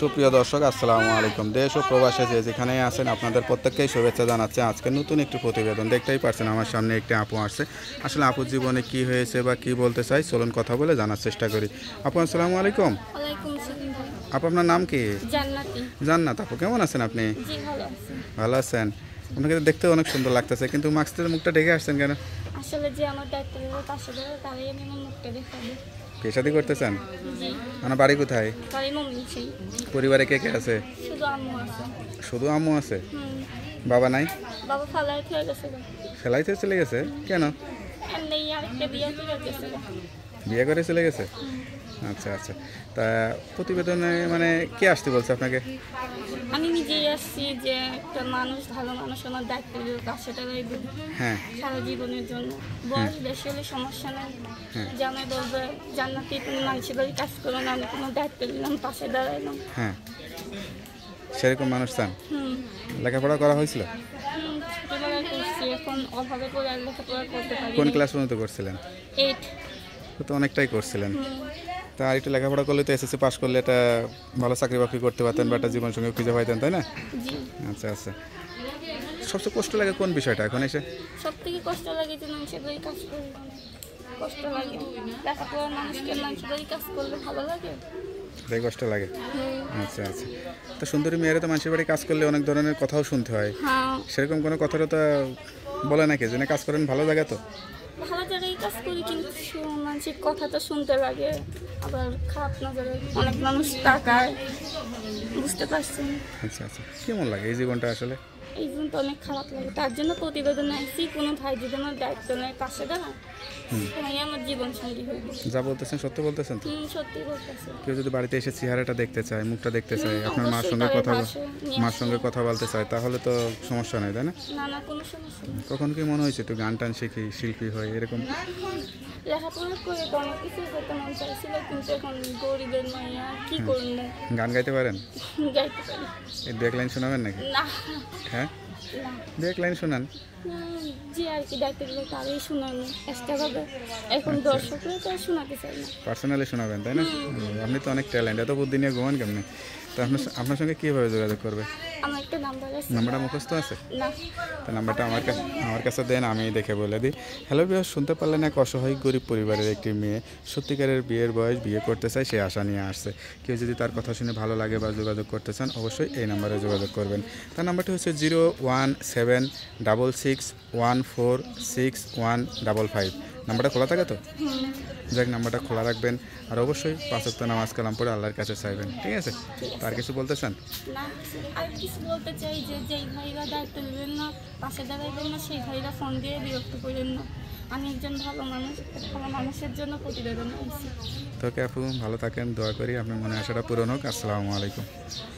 সুপ্রিয় দর্শক আসসালামু আলাইকুম দেশ ও প্রবাসে যে যেখানে আছেন আপনাদের প্রত্যেককেই শুভেচ্ছা জানাচ্ছে আজকে নতুন একটি প্রতিবেদন দেখতেই পারছেন আমার সামনে একটি আপু আসছে আসলে আপুর জীবনে কি হয়েছে বা কি বলতে চাই চলুন কথা বলে জানার চেষ্টা করি আপু আসসালামু আলাইকুম আপু আপনার নাম কি জান্নাত আপু কেমন আছেন আপনি ভালো আছেন আপনাকে তো দেখতে অনেক সুন্দর লাগতেছে কিন্তু মাস্কের মুখটা ঢেকে আসছেন কেন আসলে যে আমার দায়িত্ব রইল পাশে ধরে তারাই আমি আমার মুখটা দেখাবো পেশাদি করতে চান আপনার মানে বাড়ি কোথায় পরিবারে কে কে আছে শুধু আম্মু আছে শুধু আম্মু আছে বাবা নাই বাবা ফেলাই থেকে গেছে ফেলাই থেকে চলে গেছে কেন এমনি আর কে বিয়ে করে গেছে বিয়ে করে চলে গেছে আচ্ছা আচ্ছা তা প্রতিবেদনে মানে কে আসতে বলছে আপনাকে আমি নিজেই আসছি যে একটা মানুষ ভালো মানুষ আমার দায়িত্ব দিল পাঁচশো টাকাই দিল হ্যাঁ সারা জীবনের জন্য বয়স বেশি হলে সমস্যা নেই হ্যাঁ। জানাই বলবে জান্নাতে তুমি মানুষের বাড়ি কাজ করো না আমি কোনো দায়িত্ব দিলাম পাশে দাঁড়াইলাম হ্যাঁ সেরকম মানুষ চান লেখাপড়া করা হয়েছিল কোন ক্লাস পর্যন্ত করছিলেন তো অনেকটাই করছিলেন তা আর একটু লেখাপড়া করলে তো এসএসসি পাস করলে এটা ভালো চাকরি বাকরি করতে পারতেন বা একটা জীবন সঙ্গে খুঁজে পাইতেন তাই না আচ্ছা আচ্ছা সবচেয়ে কষ্ট লাগে কোন বিষয়টা এখন এসে সবথেকে কষ্ট লাগে যে মানুষের বাড়ি কাজ করলে কষ্ট লাগে লেখাপড়ার মানুষকে মানুষের বাড়ি কাজ করলে ভালো লাগে তাই কষ্ট লাগে আচ্ছা আচ্ছা তো সুন্দরী মেয়েরা তো মানুষের বাড়ি কাজ করলে অনেক ধরনের কথাও শুনতে হয় হ্যাঁ। সেরকম কোনো কথাটা তো বলে নাকি যে কাজ করেন ভালো লাগে তো জায়গায় কাজ করি কিন্তু মানুষের কথা তো শুনতে লাগে আবার খারাপ নজরে অনেক মানুষ তাকায় বুঝতে পারছেন আচ্ছা আচ্ছা কেমন লাগে এই জীবনটা আসলে এই জন্য তো অনেক খারাপ লাগে তার জন্য প্রতিবেদন আসছি কোনো ভাই যদি আমার দায়িত্ব নেয় পাশে দাঁড়ান আমার জীবন সঙ্গী যা বলতেছেন সত্যি বলতেছেন তো সত্যি বলতেছেন কেউ যদি বাড়িতে এসে চেহারাটা দেখতে চায় মুখটা দেখতে চায় আপনার মার সঙ্গে কথা মার সঙ্গে কথা বলতে চায় তাহলে তো সমস্যা নেই তাই না না না কোনো সমস্যা কখন কি মনে হয়েছে একটু গান টান শিখি শিল্পী হয় এরকম গান গাইতে পারেন এই শোনাবেন নাকি হ্যাঁ দেখ লাইন শোনান জি আর কি চেষ্টা করবে এখন আচ্ছা। তো শোনাতে চাই না পার্সোনালি শোনাবেন তাই না আপনি তো অনেক ট্যালেন্ট এত বুদ্ধি নিয়ে ঘুমান কেমনি তো আপনার আপনার সঙ্গে কীভাবে যোগাযোগ করবে আমার নাম্বারটা মুখস্থ আছে তো নাম্বারটা আমার কাছে আমার কাছে দেন আমি দেখে বলে দিই হ্যালো বিহার শুনতে পারলেন এক অসহায় গরিব পরিবারের একটি মেয়ে সত্যিকারের বিয়ের বয়স বিয়ে করতে চায় সে আশা নিয়ে আসছে কেউ যদি তার কথা শুনে ভালো লাগে বা যোগাযোগ করতে চান অবশ্যই এই নাম্বারে যোগাযোগ করবেন তার নাম্বারটি হচ্ছে zero one seven double six one four six one double five নাম্বারটা খোলা থাকে তো যাক নাম্বারটা খোলা রাখবেন আর অবশ্যই পাঁচ সপ্তাহ নামাজ কালাম পড়ে আল্লাহর কাছে চাইবেন ঠিক আছে তার আর কিছু বলতে চান আর ফোন দিয়ে বিরক্ত না ভালো মানুষের জন্য তোকে আপু ভালো থাকেন দোয়া করি আপনার মনে আশাটা পুরনো হোক আসসালামু আলাইকুম